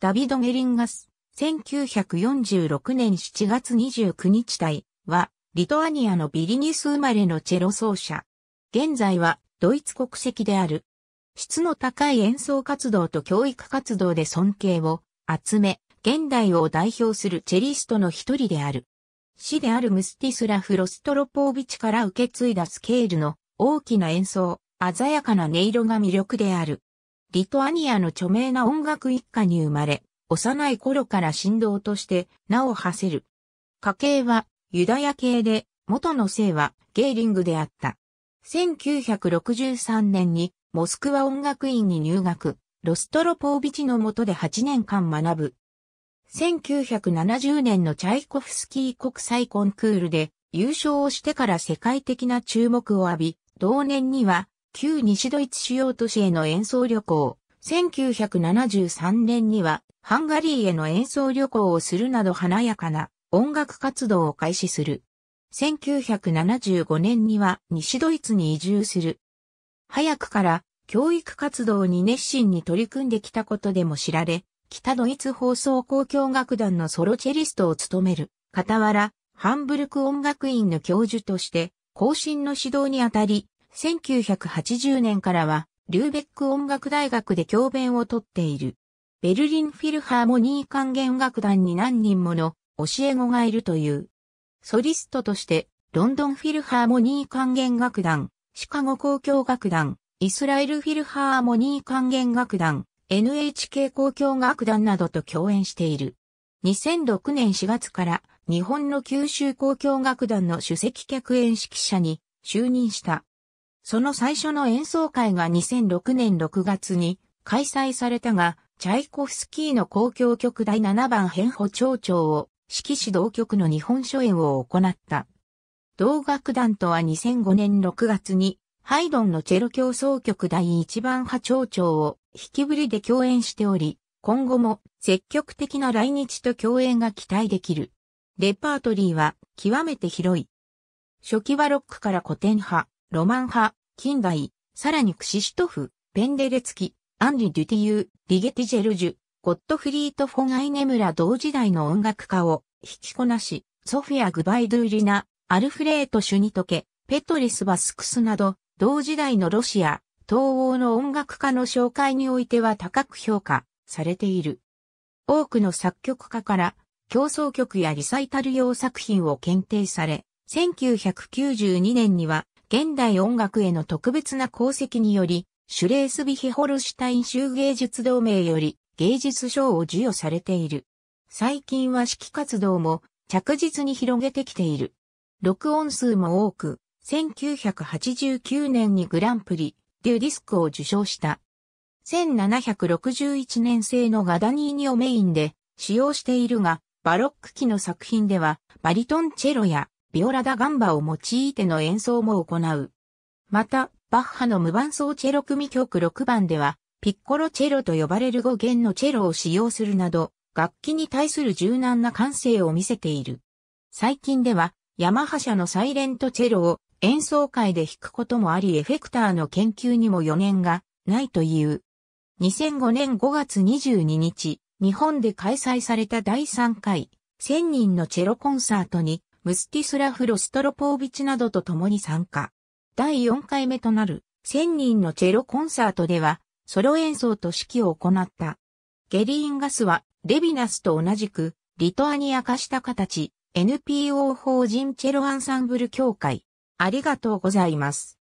ダビド・メリンガス、1946年7月29日隊は、リトアニアのビリニス生まれのチェロ奏者。現在は、ドイツ国籍である。質の高い演奏活動と教育活動で尊敬を集め、現代を代表するチェリストの一人である。師であるムスティスラフ・ロストロポービチから受け継いだスケールの大きな演奏、鮮やかな音色が魅力である。リトアニアの著名な音楽一家に生まれ、幼い頃から神道として名を馳せる。家系はユダヤ系で、元の姓はゲーリングであった。1963年にモスクワ音楽院に入学、ロストロポービチの下で8年間学ぶ。1970年のチャイコフスキー国際コンクールで優勝をしてから世界的な注目を浴び、同年には旧西ドイツ主要都市への演奏旅行、1973年にはハンガリーへの演奏旅行をするなど華やかな音楽活動を開始する。1975年には西ドイツに移住する。早くから教育活動に熱心に取り組んできたことでも知られ、北ドイツ放送交響楽団のソロチェリストを務める、傍ら、ハンブルク音楽院の教授として、後進の指導にあたり、1980年からは、リューベック音楽大学で教鞭をとっている。ベルリンフィルハーモニー管弦楽団に何人もの教え子がいるという。ソリストとして、ロンドンフィルハーモニー管弦楽団、シカゴ公共楽団、イスラエルフィルハーモニー管弦楽団、NHK 公共楽団などと共演している。2006年4月から日本の九州公共楽団の首席客演指揮者に就任した。その最初の演奏会が2006年6月に開催されたが、チャイコフスキーの公共曲第7番変歩長を指揮指導曲の日本初演を行った。同楽団とは2005年6月にハイドンのチェロ競争曲第1番波長を引きぶりで共演しており、今後も積極的な来日と共演が期待できる。レパートリーは極めて広い。初期はロックから古典派、ロマン派、近代、さらにクシシトフ、ペンデレツキ、アンリ・デュティユー、リゲティジェルジュ、ゴットフリート・フォン・アイネムラ同時代の音楽家を引きこなし、ソフィア・グバイドゥリナ、アルフレート・シュニトケ、ペトリス・バスクスなど、同時代のロシア、東欧の音楽家の紹介においては高く評価されている。多くの作曲家から競争曲やリサイタル用作品を検定され、1992年には現代音楽への特別な功績により、シュレースビヒホルシュタイン州芸術同盟より芸術賞を授与されている。最近は指揮活動も着実に広げてきている。録音数も多く、1989年にグランプリ、デュディスクを受賞した。1761年製のガダニーニをメインで使用しているが、バロック期の作品では、バリトンチェロやビオラダガンバを用いての演奏も行う。また、バッハの無伴奏チェロ組曲6番では、ピッコロチェロと呼ばれる5弦のチェロを使用するなど、楽器に対する柔軟な感性を見せている。最近では、ヤマハ社のサイレントチェロを演奏会で弾くこともあり、エフェクターの研究にも余念がないという。2005年5月22日、日本で開催された第3回、1000人のチェロコンサートに、ムスティスラフ・ロストロポービチなどと共に参加。第4回目となる1000人のチェロコンサートでは、ソロ演奏と指揮を行った。ゲリーンガスは、レビナスと同じく、リトアニア化した形、NPO 法人チェロアンサンブル協会。ありがとうございます。